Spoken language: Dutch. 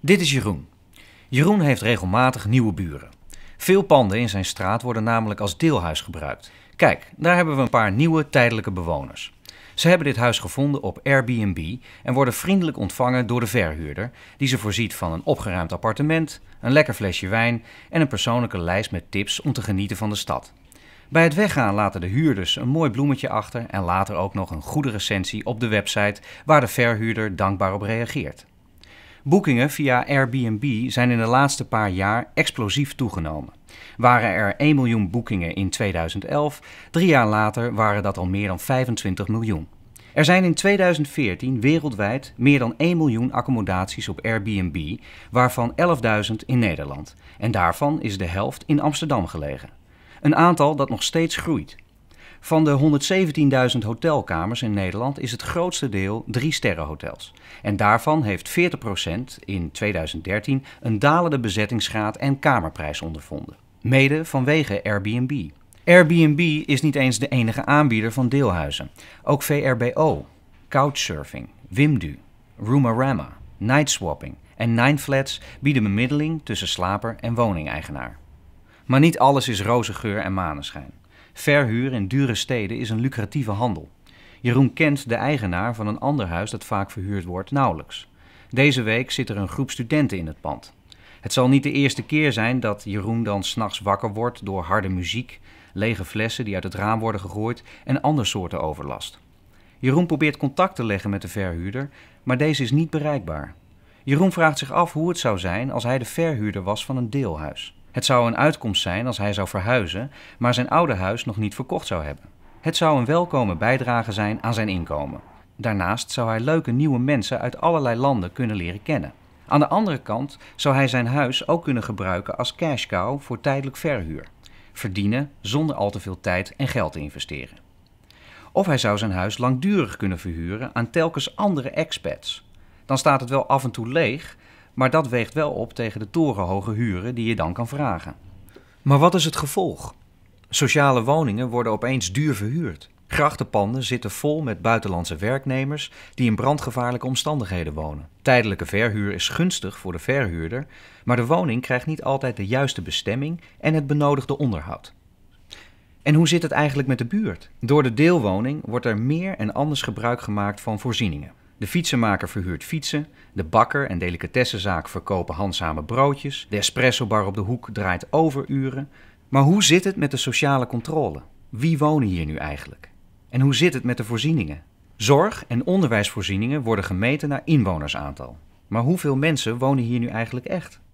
Dit is Jeroen. Jeroen heeft regelmatig nieuwe buren. Veel panden in zijn straat worden namelijk als deelhuis gebruikt. Kijk, daar hebben we een paar nieuwe tijdelijke bewoners. Ze hebben dit huis gevonden op Airbnb en worden vriendelijk ontvangen door de verhuurder, die ze voorziet van een opgeruimd appartement, een lekker flesje wijn en een persoonlijke lijst met tips om te genieten van de stad. Bij het weggaan laten de huurders een mooi bloemetje achter en later ook nog een goede recensie op de website waar de verhuurder dankbaar op reageert. Boekingen via Airbnb zijn in de laatste paar jaar explosief toegenomen. Waren er 1 miljoen boekingen in 2011, drie jaar later waren dat al meer dan 25 miljoen. Er zijn in 2014 wereldwijd meer dan 1 miljoen accommodaties op Airbnb, waarvan 11.000 in Nederland. En daarvan is de helft in Amsterdam gelegen. Een aantal dat nog steeds groeit. Van de 117.000 hotelkamers in Nederland is het grootste deel drie sterrenhotels. En daarvan heeft 40% in 2013 een dalende bezettingsgraad en kamerprijs ondervonden. Mede vanwege Airbnb. Airbnb is niet eens de enige aanbieder van deelhuizen. Ook VRBO, Couchsurfing, Wimdu, Roomarama, Nightswapping en Nineflats bieden bemiddeling tussen slaper en woningeigenaar. Maar niet alles is roze geur en maneschijn. Verhuur in dure steden is een lucratieve handel. Jeroen kent de eigenaar van een ander huis dat vaak verhuurd wordt nauwelijks. Deze week zit er een groep studenten in het pand. Het zal niet de eerste keer zijn dat Jeroen dan s'nachts wakker wordt door harde muziek, lege flessen die uit het raam worden gegooid en ander soorten overlast. Jeroen probeert contact te leggen met de verhuurder, maar deze is niet bereikbaar. Jeroen vraagt zich af hoe het zou zijn als hij de verhuurder was van een deelhuis. Het zou een uitkomst zijn als hij zou verhuizen, maar zijn oude huis nog niet verkocht zou hebben. Het zou een welkome bijdrage zijn aan zijn inkomen. Daarnaast zou hij leuke nieuwe mensen uit allerlei landen kunnen leren kennen. Aan de andere kant zou hij zijn huis ook kunnen gebruiken als cash cow voor tijdelijk verhuur. Verdienen zonder al te veel tijd en geld te investeren. Of hij zou zijn huis langdurig kunnen verhuren aan telkens andere expats. Dan staat het wel af en toe leeg, maar dat weegt wel op tegen de torenhoge huren die je dan kan vragen. Maar wat is het gevolg? Sociale woningen worden opeens duur verhuurd. Grachtenpanden zitten vol met buitenlandse werknemers die in brandgevaarlijke omstandigheden wonen. Tijdelijke verhuur is gunstig voor de verhuurder, maar de woning krijgt niet altijd de juiste bestemming en het benodigde onderhoud. En hoe zit het eigenlijk met de buurt? Door de deelwoning wordt er meer en anders gebruik gemaakt van voorzieningen. De fietsenmaker verhuurt fietsen. De bakker en delicatessenzaak verkopen handzame broodjes. De espressobar op de hoek draait overuren. Maar hoe zit het met de sociale controle? Wie wonen hier nu eigenlijk? En hoe zit het met de voorzieningen? Zorg- en onderwijsvoorzieningen worden gemeten naar inwonersaantal. Maar hoeveel mensen wonen hier nu eigenlijk echt?